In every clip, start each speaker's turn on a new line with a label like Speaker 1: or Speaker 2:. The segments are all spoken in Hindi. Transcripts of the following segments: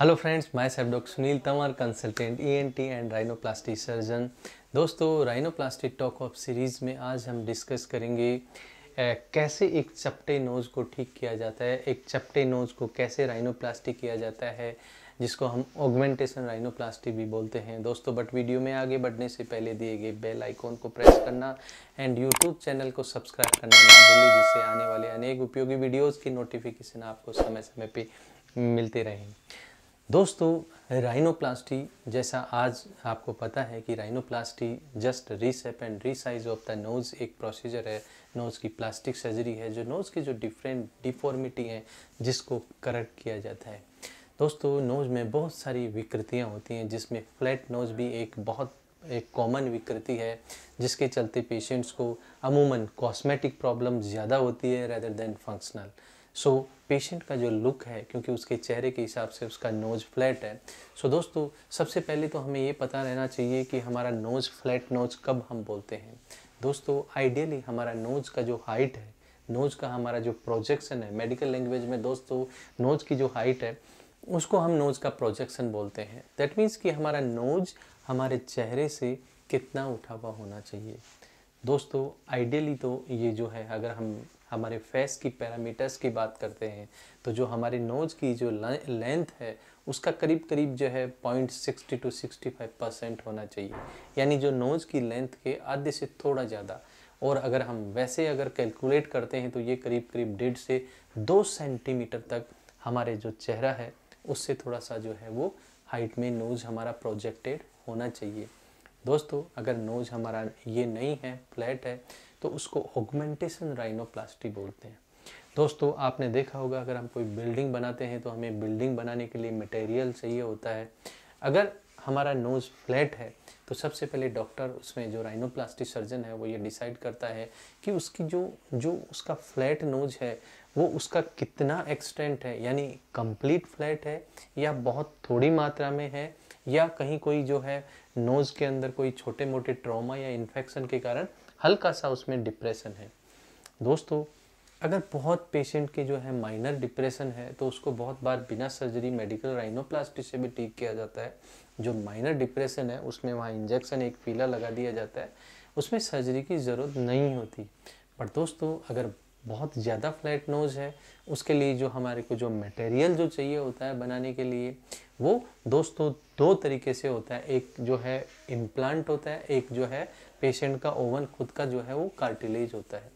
Speaker 1: हेलो फ्रेंड्स मैं सेफ doctor Sunil Tanwar consultant ENT and rhinoplasty surgeon दोस्तों राइनोप्लास्टी टॉक ऑफ सीरीज़ में आज हम डिस्कस करेंगे कैसे एक चपटे नोज़ को ठीक किया जाता है एक चपटे नोज़ को कैसे राइनोप्लास्टी किया जाता है जिसको हम ऑगमेंटेशन राइनोप्लास्टी भी बोलते हैं दोस्तों बट वीडियो में आगे बढ़ने से पहले दिए गए बेल आइकॉन को प्रेस करना एंड यूट्यूब चैनल को सब्सक्राइब करना ना भूलें जिससे आने वाले अनेक उपयोगी वीडियोज़ की नोटिफिकेशन आपको समय समय पर मिलते रहें दोस्तों राइनोप्लास्टी जैसा आज आपको पता है कि rhinoplasty just reshape and resize of the nose एक प्रोसीजर है नोज़ की प्लास्टिक सर्जरी है जो नोज़ की जो डिफरेंट डिफॉर्मिटी है जिसको करेक्ट किया जाता है दोस्तों नोज़ में बहुत सारी विकृतियाँ होती हैं जिसमें फ्लैट नोज़ भी एक बहुत एक कॉमन विकृति है जिसके चलते पेशेंट्स को अमूमन कॉस्मेटिक प्रॉब्लम ज़्यादा होती है rather than functional so so, patient का जो लुक है क्योंकि उसके चेहरे के हिसाब से उसका नोज़ फ्लैट है सो so, दोस्तों सबसे पहले तो हमें ये पता रहना चाहिए कि हमारा नोज़ फ्लैट नोज़ कब हम बोलते हैं दोस्तों आइडियली हमारा नोज़ का जो हाइट है नोज़ का हमारा जो प्रोजेक्शन है मेडिकल लैंग्वेज में दोस्तों नोज़ की जो हाइट है उसको हम नोज़ का प्रोजेक्शन बोलते हैं दैट मीन्स कि हमारा नोज़ हमारे चेहरे से कितना उठा हुआ होना चाहिए दोस्तों आइडियली तो ये जो है अगर हम हमारे फेस की पैरामीटर्स की बात करते हैं तो जो हमारे नोज़ की जो लेंथ है उसका करीब करीब जो है point sixty to sixty five percent होना चाहिए यानी जो नोज़ की लेंथ के आधे से थोड़ा ज़्यादा और अगर हम वैसे अगर कैलकुलेट करते हैं तो ये करीब करीब डेढ़ से दो सेंटीमीटर तक हमारे जो चेहरा है उससे थोड़ा सा जो है वो हाइट में नोज़ हमारा प्रोजेक्टेड होना चाहिए दोस्तों अगर नोज़ हमारा ये नहीं है फ्लैट है तो उसको ऑगमेंटेशन राइनोप्लास्टी बोलते हैं दोस्तों आपने देखा होगा अगर हम कोई बिल्डिंग बनाते हैं तो हमें बिल्डिंग बनाने के लिए मटेरियल चाहिए होता है अगर हमारा नोज़ फ्लैट है तो सबसे पहले डॉक्टर उसमें जो राइनोप्लास्टिक सर्जन है वो ये डिसाइड करता है कि उसकी जो जो उसका फ्लैट नोज है वो उसका कितना एक्सटेंट है यानी कंप्लीट फ्लैट है या बहुत थोड़ी मात्रा में है या कहीं कोई जो है नोज़ के अंदर कोई छोटे मोटे ट्रॉमा या इन्फेक्शन के कारण हल्का सा उसमें डिप्रेशन है दोस्तों अगर बहुत पेशेंट की जो है माइनर डिप्रेशन है तो उसको बहुत बार बिना सर्जरी मेडिकल राइनोप्लास्टी से भी ठीक किया जाता है जो माइनर डिप्रेशन है उसमें वहाँ इंजेक्शन एक पीला लगा दिया जाता है उसमें सर्जरी की ज़रूरत नहीं होती पर दोस्तों अगर बहुत ज़्यादा फ्लैट नोज है उसके लिए जो हमारे को जो मटेरियल जो चाहिए होता है बनाने के लिए वो दोस्तों दो तरीके से होता है एक जो है इम्प्लांट होता है एक जो है पेशेंट का ओवन खुद का जो है वो कार्टिलेज होता है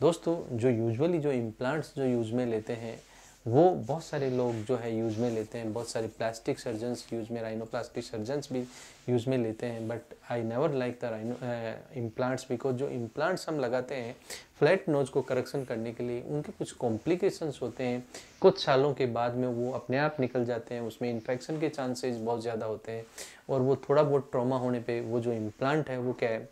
Speaker 1: दोस्तों जो यूजुअली जो इम्प्लांट्स जो यूज़ में लेते हैं वो बहुत सारे लोग जो है यूज़ में लेते हैं बहुत सारे प्लास्टिक सर्जन्स यूज़ में राइनो प्लास्टिक सर्जन्स भी यूज़ में लेते हैं but I never like the rhino implants because जो इम्प्लांट्स हम लगाते हैं फ्लैट नोज को करेक्शन करने के लिए उनके कुछ कॉम्प्लिकेशंस होते हैं कुछ सालों के बाद में वो अपने आप निकल जाते हैं उसमें इन्फेक्शन के चांसेस बहुत ज़्यादा होते हैं और वो थोड़ा बहुत ट्रॉमा होने पर वो जो इम्प्लांट है वो क्या है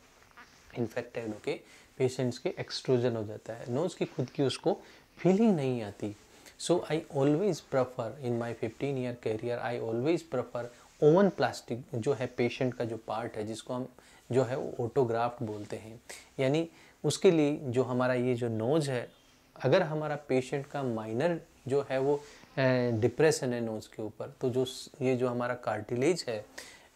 Speaker 1: इन्फेक्टेड होके पेशेंट्स के एक्सट्रोजन हो जाता है नोज़ की खुद की उसको फीलिंग नहीं आती so I always prefer in my 15 year career I always prefer own plastic जो है पेशेंट का जो पार्ट है जिसको हम जो है वो ऑटोग्राफ्ट बोलते हैं यानी उसके लिए जो हमारा ये जो नोज है अगर हमारा पेशेंट का माइनर जो है वो डिप्रेशन है नोज के ऊपर तो जो ये जो हमारा कार्टिलेज है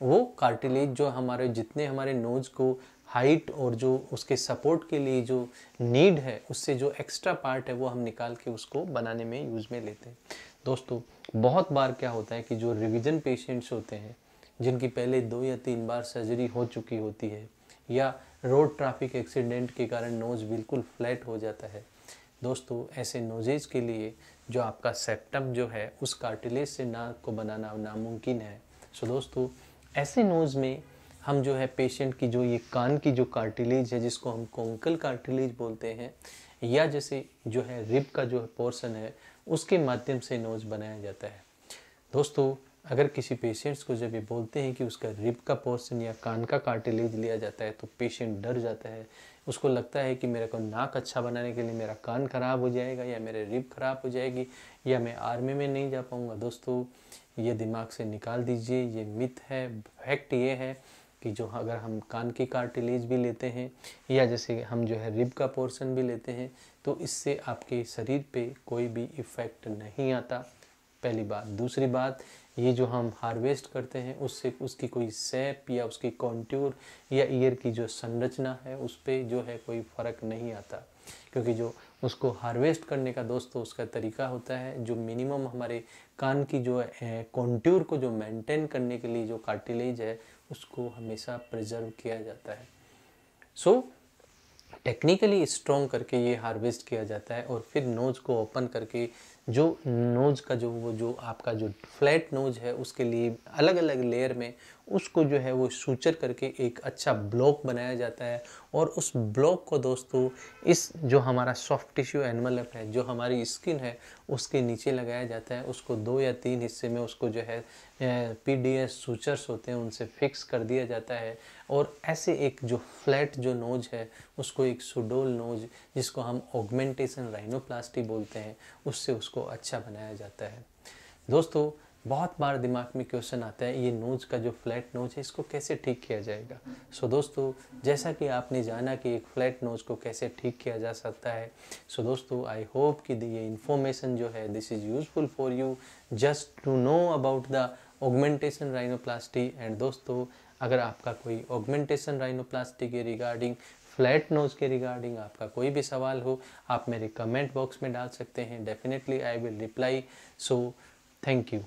Speaker 1: वो कार्टिलेज जो हमारे जितने हमारे नोज को हाइट और जो उसके सपोर्ट के लिए जो नीड है उससे जो एक्स्ट्रा पार्ट है वो हम निकाल के उसको बनाने में यूज़ में लेते हैं दोस्तों बहुत बार क्या होता है कि जो रिविज़न पेशेंट्स होते हैं जिनकी पहले दो या तीन बार सर्जरी हो चुकी होती है या रोड ट्रैफिक एक्सीडेंट के कारण नोज़ बिल्कुल फ्लैट हो जाता है दोस्तों ऐसे नोजेज के लिए जो आपका सेप्टम जो है उस कार्टिलेज से नाक को बनाना नामुमकिन है सो दोस्तों ऐसे नोज़ में हम जो है पेशेंट की जो ये कान की जो कार्टिलेज है जिसको हम कोंकल कार्टिलेज बोलते हैं या जैसे जो है रिब का जो है पोर्सन है उसके माध्यम से नोज बनाया जाता है दोस्तों अगर किसी पेशेंट्स को जब ये बोलते हैं कि उसका रिब का पोर्सन या कान का कार्टिलेज लिया जाता है तो पेशेंट डर जाता है उसको लगता है कि मेरे को नाक अच्छा बनाने के लिए मेरा कान ख़राब हो जाएगा या मेरे रिब ख़राब हो जाएगी या मैं आर्मी में नहीं जा पाऊँगा दोस्तों ये दिमाग से निकाल दीजिए ये मिथ है फैक्ट ये है कि जो अगर हम कान की कार्टिलेज भी लेते हैं या जैसे हम जो है रिब का पोर्शन भी लेते हैं तो इससे आपके शरीर पे कोई भी इफ़ेक्ट नहीं आता पहली बात दूसरी बात ये जो हम हार्वेस्ट करते हैं उससे उसकी कोई सेप या उसकी कॉन्ट्यूर या ईयर की जो संरचना है उस पर जो है कोई फ़र्क नहीं आता क्योंकि जो उसको हार्वेस्ट करने का दोस्तों उसका तरीका होता है जो मिनिमम हमारे कान की जो कॉन्ट्यूर को जो मेंटेन करने के लिए जो कार्टिलेज है उसको हमेशा प्रिजर्व किया जाता है सो so, टेक्निकली स्ट्रॉन्ग करके ये हार्वेस्ट किया जाता है और फिर नोज़ को ओपन करके जो नोज़ का जो वो जो आपका जो फ्लैट नोज़ है उसके लिए अलग अलग लेयर में उसको जो है वो सूचर करके एक अच्छा ब्लॉक बनाया जाता है और उस ब्लॉक को दोस्तों इस जो हमारा सॉफ्ट टिश्यू एनवलप है जो हमारी स्किन है उसके नीचे लगाया जाता है उसको दो या तीन हिस्से में उसको जो है पी डी एस सूचर्स होते हैं उनसे फिक्स कर दिया जाता है और ऐसे एक जो फ्लैट जो नोज है उसको एक सुडोल नोज जिसको हम ऑगमेंटेशन राइनोप्लास्टी बोलते हैं उससे उसको उसको अच्छा बनाया जाता है दोस्तों बहुत बार दिमाग में क्वेश्चन आता है ये नोज का जो फ्लैट नोज है इसको कैसे ठीक किया जाएगा सो so, दोस्तों जैसा कि आपने जाना कि एक फ्लैट नोज को कैसे ठीक किया जा सकता है सो so, दोस्तों आई होप कि ये इन्फॉर्मेशन जो है this is useful for you just to know about the augmentation rhinoplasty and दोस्तों अगर आपका कोई ऑगमेंटेशन राइनोप्लास्टी के रिगार्डिंग फ्लैट नोज़ के रिगार्डिंग आपका कोई भी सवाल हो आप मेरे कमेंट बॉक्स में डाल सकते हैं definitely I will reply so thank you